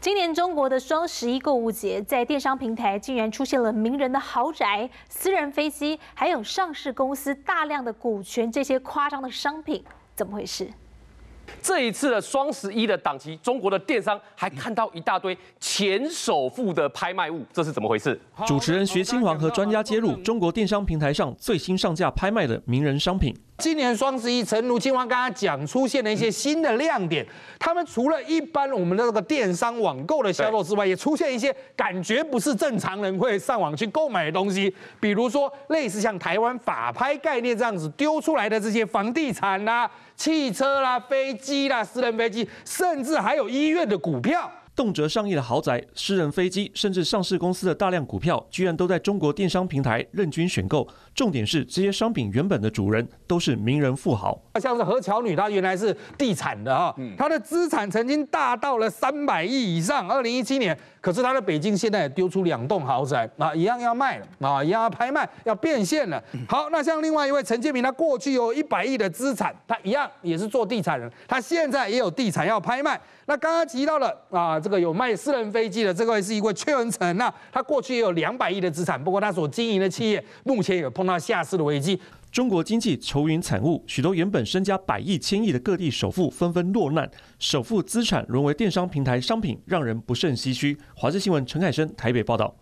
今年中国的双十一购物节，在电商平台竟然出现了名人的豪宅、私人飞机，还有上市公司大量的股权这些夸张的商品，怎么回事？这一次的双十一的档期，中国的电商还看到一大堆前首富的拍卖物，这是怎么回事？主持人学青华和专家揭露中国电商平台上最新上架拍卖的名人商品。今年双十一，诚如青华刚刚讲，出现了一些新的亮点。他们除了一般我们的这个电商网购的销售之外，也出现一些感觉不是正常人会上网去购买的东西，比如说类似像台湾法拍概念这样子丢出来的这些房地产啦、汽车啦、飞机啦、私人飞机，甚至还有医院的股票。动辄上亿的豪宅、私人飞机，甚至上市公司的大量股票，居然都在中国电商平台任君选购。重点是，这些商品原本的主人都是名人富豪。像是何巧女，她原来是地产的哈，她的资产曾经大到了三百亿以上，二零一七年。可是她的北京现在也丢出两栋豪宅啊，一样要卖了啊，一样要拍卖，要变现了。好，那像另外一位陈建平，他过去有一百亿的资产，他一样也是做地产的，他现在也有地产要拍卖。那刚刚提到了啊，这个有卖私人飞机的，这个是一位缺文城那他过去也有两百亿的资产，不过他所经营的企业目前也碰到下市的危机。中国经济愁云惨雾，许多原本身家百亿千亿的各地首富纷纷落难，首富资产沦为电商平台商品，让人不胜唏嘘。华视新闻陈海生台北报道。